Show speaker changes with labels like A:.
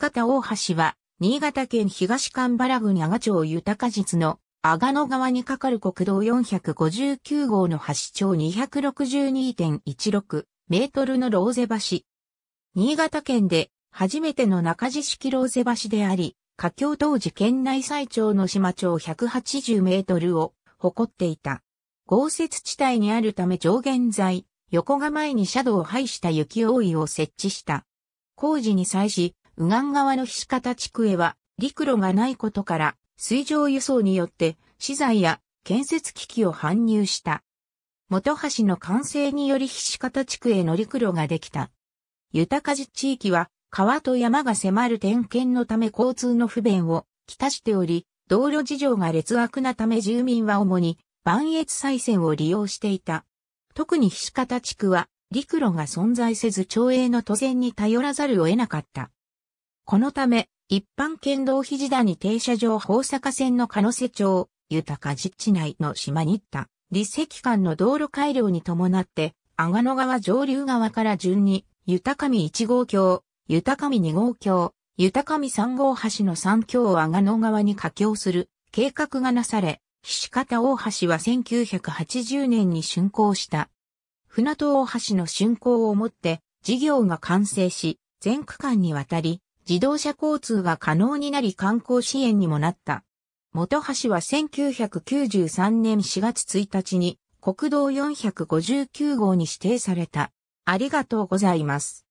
A: 方大橋は、新潟県東神原郡阿賀町豊実の
B: 阿賀野川に架かる国道459号の橋長262.16メートルのローゼ橋。新潟県で初めての中地式ローゼ橋であり、架橋当時県内最長の島町180メートルを誇っていた。豪雪地帯にあるため上限材、横構えに車道を排した雪覆いを設置した。工事に際し、右岸側の菱形地区へは陸路がないことから、水上輸送によって資材や建設機器を搬入した。元橋の完成により菱形地区への陸路ができた。豊か地地域は川と山が迫る点検のため交通の不便をきたしており、道路事情が劣悪なため住民は主に万越再線を利用していた。特に菱形地区は陸路が存在せず町営の都線に頼らざるを得なかった。このため、一般県道肘谷停車場大阪線の鹿瀬町、豊か実地内の島っ田、立石間の道路改良に伴って、阿賀野川上流側から順に、豊上1号橋、豊上2号橋、豊上3号橋の3橋を阿賀野川に架橋する計画がなされ、菱方大橋は1980年に竣工した。船戸大橋の竣工をもって事業が完成し、全区間にわたり自動車交通が可能になり観光支援にもなった。元橋は1993年4月1日に国道459号に指
A: 定された。ありがとうございます。